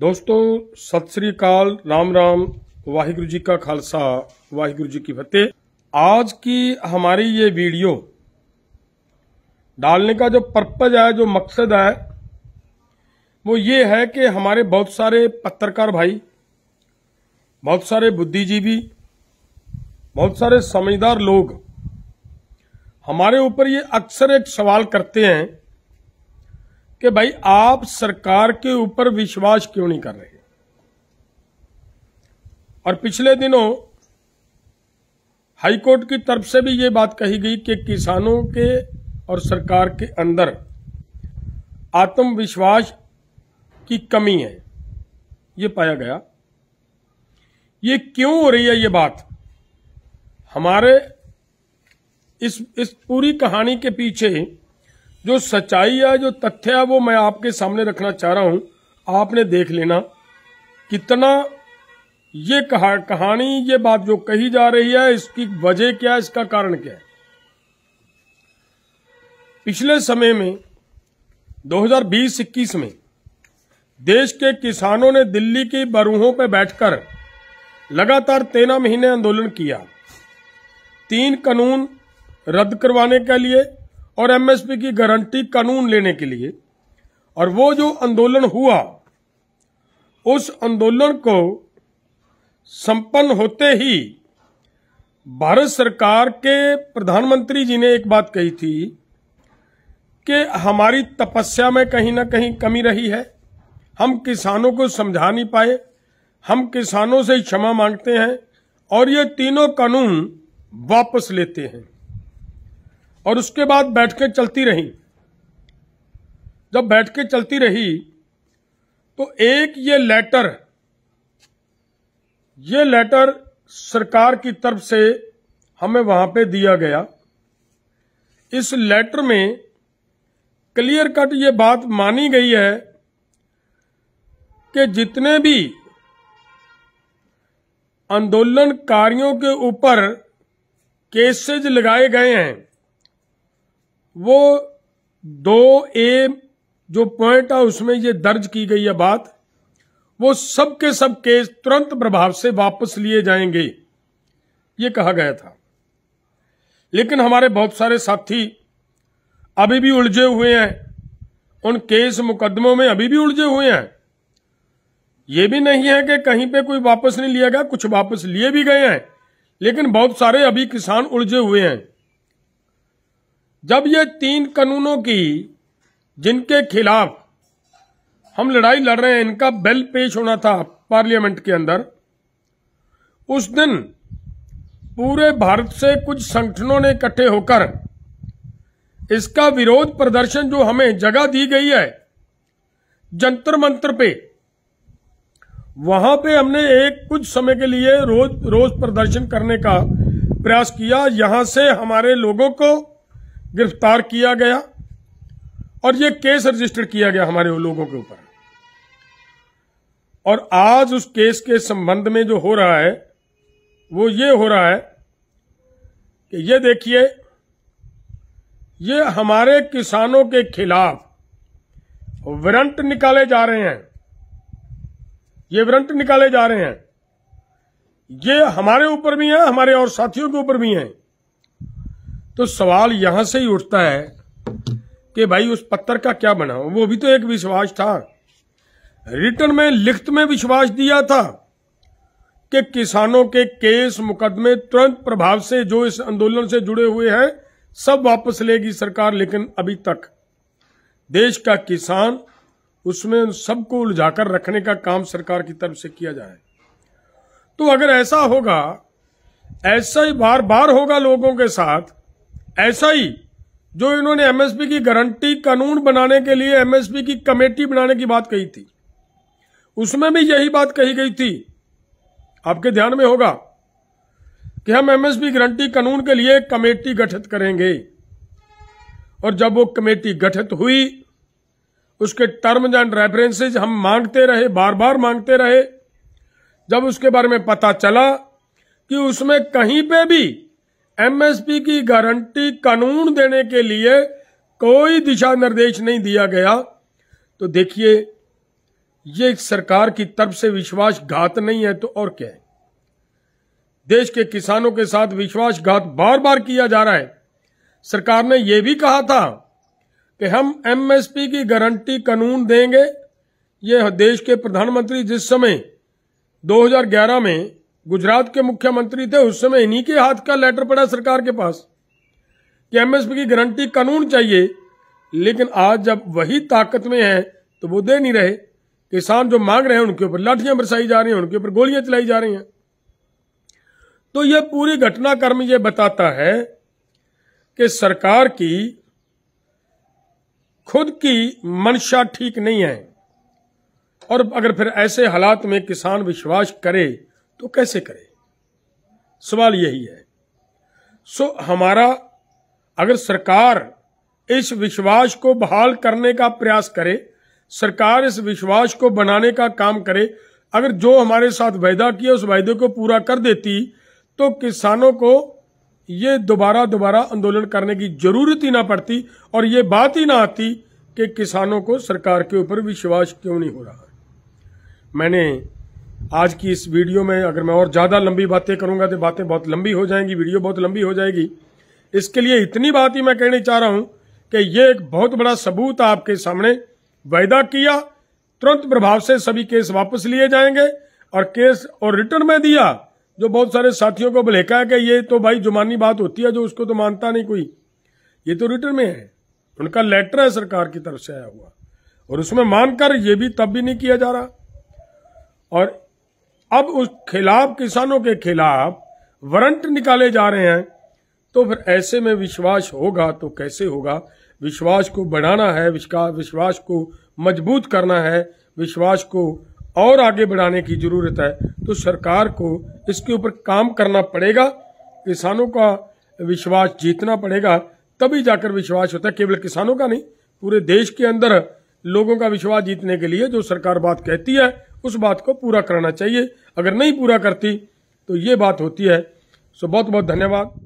दोस्तों सत श्रीकाल राम राम वाहिगुरु जी का खालसा वाहिगुरु जी की फतेह आज की हमारी ये वीडियो डालने का जो पर्पज है जो मकसद है वो ये है कि हमारे बहुत सारे पत्रकार भाई बहुत सारे बुद्धिजीवी बहुत सारे समझदार लोग हमारे ऊपर ये अक्सर एक सवाल करते हैं कि भाई आप सरकार के ऊपर विश्वास क्यों नहीं कर रहे और पिछले दिनों हाईकोर्ट की तरफ से भी ये बात कही गई कि किसानों के और सरकार के अंदर आत्मविश्वास की कमी है ये पाया गया ये क्यों हो रही है ये बात हमारे इस इस पूरी कहानी के पीछे जो सच्चाई है जो तथ्य है वो मैं आपके सामने रखना चाह रहा हूं आपने देख लेना कितना ये कहा, कहानी ये बात जो कही जा रही है इसकी वजह क्या है इसका कारण क्या है पिछले समय में 2020-21 में देश के किसानों ने दिल्ली की बरूहों पर बैठकर लगातार तेरह महीने आंदोलन किया तीन कानून रद्द करवाने के लिए और एमएसपी की गारंटी कानून लेने के लिए और वो जो आंदोलन हुआ उस आंदोलन को संपन्न होते ही भारत सरकार के प्रधानमंत्री जी ने एक बात कही थी कि हमारी तपस्या में कहीं ना कहीं कमी रही है हम किसानों को समझा नहीं पाए हम किसानों से क्षमा मांगते हैं और ये तीनों कानून वापस लेते हैं और उसके बाद बैठकें चलती रहीं जब बैठकें चलती रही तो एक ये लेटर ये लेटर सरकार की तरफ से हमें वहां पे दिया गया इस लेटर में क्लियर कट ये बात मानी गई है कि जितने भी आंदोलनकारियों के ऊपर केसेज लगाए गए हैं वो दो ए जो पॉइंट है उसमें ये दर्ज की गई है बात वो सब के सब केस तुरंत प्रभाव से वापस लिए जाएंगे ये कहा गया था लेकिन हमारे बहुत सारे साथी अभी भी उलझे हुए हैं उन केस मुकदमों में अभी भी उलझे हुए हैं ये भी नहीं है कि कहीं पे कोई वापस नहीं लिया गया कुछ वापस लिए भी गए हैं लेकिन बहुत सारे अभी किसान उलझे हुए हैं जब ये तीन कानूनों की जिनके खिलाफ हम लड़ाई लड़ रहे हैं इनका बिल पेश होना था पार्लियामेंट के अंदर उस दिन पूरे भारत से कुछ संगठनों ने इकट्ठे होकर इसका विरोध प्रदर्शन जो हमें जगह दी गई है जंतर मंत्र पे वहां पे हमने एक कुछ समय के लिए रोज रोज प्रदर्शन करने का प्रयास किया यहां से हमारे लोगों को गिरफ्तार किया गया और ये केस रजिस्टर किया गया हमारे लोगों के ऊपर और आज उस केस के संबंध में जो हो रहा है वो ये हो रहा है कि ये देखिए ये हमारे किसानों के खिलाफ वरंट निकाले जा रहे हैं ये वरंट निकाले जा रहे हैं ये हमारे ऊपर भी हैं हमारे और साथियों के ऊपर भी हैं तो सवाल यहां से ही उठता है कि भाई उस पत्थर का क्या बना वो भी तो एक विश्वास था रिटर्न में लिखत में विश्वास दिया था कि किसानों के केस मुकदमे तुरंत प्रभाव से जो इस आंदोलन से जुड़े हुए हैं सब वापस लेगी सरकार लेकिन अभी तक देश का किसान उसमें सबको उलझाकर रखने का काम सरकार की तरफ से किया जाए तो अगर ऐसा होगा ऐसा ही बार बार होगा लोगों के साथ ऐसा ही जो इन्होंने एमएसपी की गारंटी कानून बनाने के लिए एमएसपी की कमेटी बनाने की बात कही थी उसमें भी यही बात कही गई थी आपके ध्यान में होगा कि हम एमएसपी गारंटी कानून के लिए कमेटी गठित करेंगे और जब वो कमेटी गठित हुई उसके टर्म्स एंड रेफरेंसेज हम मांगते रहे बार बार मांगते रहे जब उसके बारे में पता चला कि उसमें कहीं पे भी एमएसपी की गारंटी कानून देने के लिए कोई दिशा निर्देश नहीं दिया गया तो देखिए ये सरकार की तरफ से विश्वासघात नहीं है तो और क्या है देश के किसानों के साथ विश्वासघात बार बार किया जा रहा है सरकार ने यह भी कहा था कि हम एमएसपी की गारंटी कानून देंगे ये देश के प्रधानमंत्री जिस समय 2011 में गुजरात के मुख्यमंत्री थे उस समय इन्हीं के हाथ का लेटर पड़ा सरकार के पास कि एमएसपी की गारंटी कानून चाहिए लेकिन आज जब वही ताकत में है तो वो दे नहीं रहे किसान जो मांग रहे हैं उनके ऊपर लाठियां बरसाई जा रही हैं उनके ऊपर गोलियां चलाई जा रही हैं तो यह पूरी घटनाक्रम यह बताता है कि सरकार की खुद की मंशा ठीक नहीं है और अगर फिर ऐसे हालात में किसान विश्वास करे तो कैसे करे सवाल यही है सो हमारा अगर सरकार इस विश्वास को बहाल करने का प्रयास करे सरकार इस विश्वास को बनाने का काम करे अगर जो हमारे साथ वायदा किया उस वायदे को पूरा कर देती तो किसानों को ये दोबारा दोबारा आंदोलन करने की जरूरत ही ना पड़ती और ये बात ही ना आती कि किसानों को सरकार के ऊपर विश्वास क्यों नहीं हो रहा मैंने आज की इस वीडियो में अगर मैं और ज़्यादा लंबी बातें करूंगा तो बातें बहुत लंबी हो जाएंगी वीडियो बहुत लंबी हो जाएगी इसके लिए इतनी बात ही मैं कहनी चाह रहा हूं कि ये एक बहुत बड़ा सबूत आपके सामने वायदा किया तुरंत प्रभाव से सभी केस वापस लिए जाएंगे और केस और रिटर्न में दिया जो बहुत सारे साथियों को भलेका है कि ये तो भाई जुमानी बात होती है जो उसको तो मानता नहीं कोई ये तो रिटर्न में है उनका लेटर है सरकार की तरफ से आया हुआ और उसमें मानकर ये भी तब भी नहीं किया जा रहा और अब उस खिलाफ किसानों के खिलाफ वारंट निकाले जा रहे हैं तो फिर ऐसे में विश्वास होगा तो कैसे होगा विश्वास को बढ़ाना है विश्वास को मजबूत करना है विश्वास को और आगे बढ़ाने की जरूरत है तो सरकार को इसके ऊपर काम करना पड़ेगा किसानों का विश्वास जीतना पड़ेगा तभी जाकर विश्वास होता है केवल किसानों का नहीं पूरे देश के अंदर लोगों का विश्वास जीतने के लिए जो सरकार बात कहती है उस बात को पूरा करना चाहिए अगर नहीं पूरा करती तो ये बात होती है सो बहुत बहुत धन्यवाद